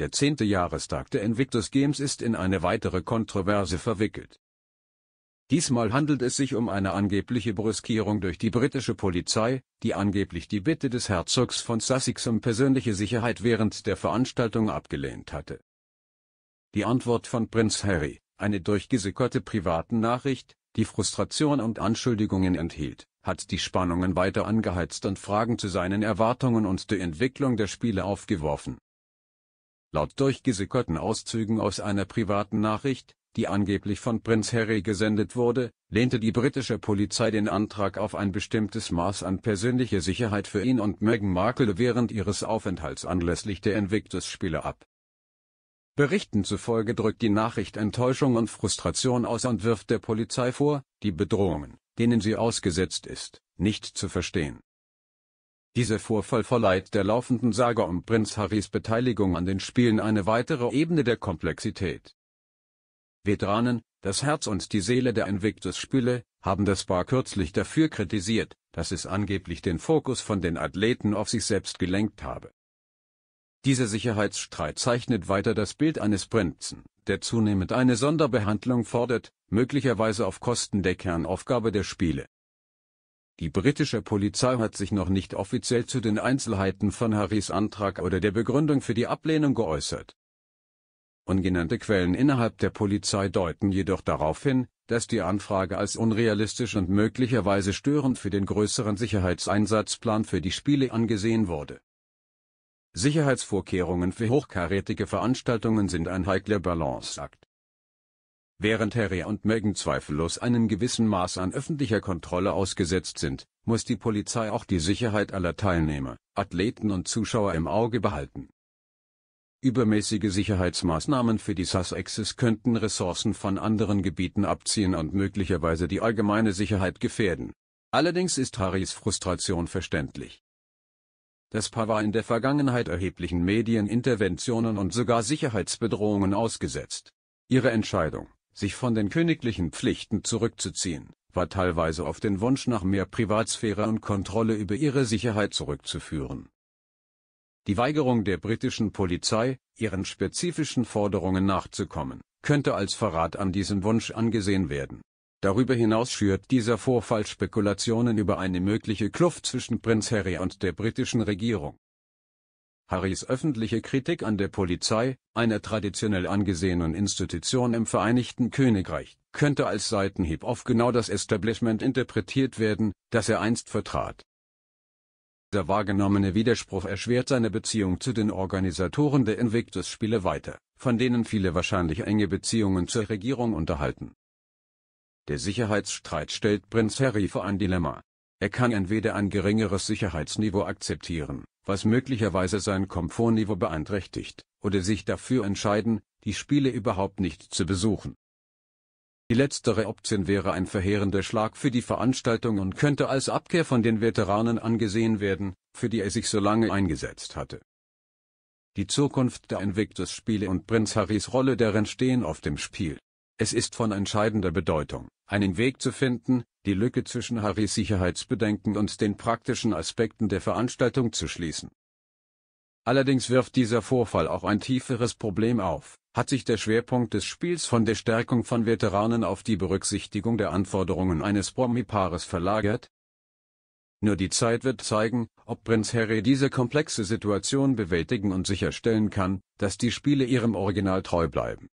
Der zehnte Jahrestag der Invictus Games ist in eine weitere Kontroverse verwickelt. Diesmal handelt es sich um eine angebliche Brüskierung durch die britische Polizei, die angeblich die Bitte des Herzogs von Sussex um persönliche Sicherheit während der Veranstaltung abgelehnt hatte. Die Antwort von Prinz Harry, eine durchgesickerte privaten Nachricht, die Frustration und Anschuldigungen enthielt, hat die Spannungen weiter angeheizt und Fragen zu seinen Erwartungen und der Entwicklung der Spiele aufgeworfen. Laut durchgesickerten Auszügen aus einer privaten Nachricht, die angeblich von Prinz Harry gesendet wurde, lehnte die britische Polizei den Antrag auf ein bestimmtes Maß an persönliche Sicherheit für ihn und Meghan Markle während ihres Aufenthalts anlässlich der Invictus-Spiele ab. Berichten zufolge drückt die Nachricht Enttäuschung und Frustration aus und wirft der Polizei vor, die Bedrohungen, denen sie ausgesetzt ist, nicht zu verstehen. Dieser Vorfall verleiht der laufenden Saga um Prinz Harrys Beteiligung an den Spielen eine weitere Ebene der Komplexität. Veteranen, das Herz und die Seele der Invictus-Spiele, haben das Bar kürzlich dafür kritisiert, dass es angeblich den Fokus von den Athleten auf sich selbst gelenkt habe. Dieser Sicherheitsstreit zeichnet weiter das Bild eines Prinzen, der zunehmend eine Sonderbehandlung fordert, möglicherweise auf Kosten der Kernaufgabe der Spiele. Die britische Polizei hat sich noch nicht offiziell zu den Einzelheiten von Harrys Antrag oder der Begründung für die Ablehnung geäußert. Ungenannte Quellen innerhalb der Polizei deuten jedoch darauf hin, dass die Anfrage als unrealistisch und möglicherweise störend für den größeren Sicherheitseinsatzplan für die Spiele angesehen wurde. Sicherheitsvorkehrungen für hochkarätige Veranstaltungen sind ein heikler Balanceakt. Während Harry und Meghan zweifellos einem gewissen Maß an öffentlicher Kontrolle ausgesetzt sind, muss die Polizei auch die Sicherheit aller Teilnehmer, Athleten und Zuschauer im Auge behalten. Übermäßige Sicherheitsmaßnahmen für die Sussexes könnten Ressourcen von anderen Gebieten abziehen und möglicherweise die allgemeine Sicherheit gefährden. Allerdings ist Harrys Frustration verständlich. Das Paar war in der Vergangenheit erheblichen Medieninterventionen und sogar Sicherheitsbedrohungen ausgesetzt. Ihre Entscheidung, sich von den königlichen Pflichten zurückzuziehen, war teilweise auf den Wunsch nach mehr Privatsphäre und Kontrolle über ihre Sicherheit zurückzuführen. Die Weigerung der britischen Polizei, ihren spezifischen Forderungen nachzukommen, könnte als Verrat an diesen Wunsch angesehen werden. Darüber hinaus schürt dieser Vorfall Spekulationen über eine mögliche Kluft zwischen Prinz Harry und der britischen Regierung Harrys öffentliche Kritik an der Polizei, einer traditionell angesehenen Institution im Vereinigten Königreich, könnte als Seitenhieb auf genau das Establishment interpretiert werden, das er einst vertrat. Der wahrgenommene Widerspruch erschwert seine Beziehung zu den Organisatoren der Invictus-Spiele weiter, von denen viele wahrscheinlich enge Beziehungen zur Regierung unterhalten. Der Sicherheitsstreit stellt Prinz Harry vor ein Dilemma. Er kann entweder ein geringeres Sicherheitsniveau akzeptieren was möglicherweise sein Komfortniveau beeinträchtigt, oder sich dafür entscheiden, die Spiele überhaupt nicht zu besuchen. Die letztere Option wäre ein verheerender Schlag für die Veranstaltung und könnte als Abkehr von den Veteranen angesehen werden, für die er sich so lange eingesetzt hatte. Die Zukunft der Invictus-Spiele und Prinz Harrys Rolle darin stehen auf dem Spiel. Es ist von entscheidender Bedeutung, einen Weg zu finden, die Lücke zwischen Harrys Sicherheitsbedenken und den praktischen Aspekten der Veranstaltung zu schließen. Allerdings wirft dieser Vorfall auch ein tieferes Problem auf. Hat sich der Schwerpunkt des Spiels von der Stärkung von Veteranen auf die Berücksichtigung der Anforderungen eines Promi-Paares verlagert? Nur die Zeit wird zeigen, ob Prinz Harry diese komplexe Situation bewältigen und sicherstellen kann, dass die Spiele ihrem Original treu bleiben.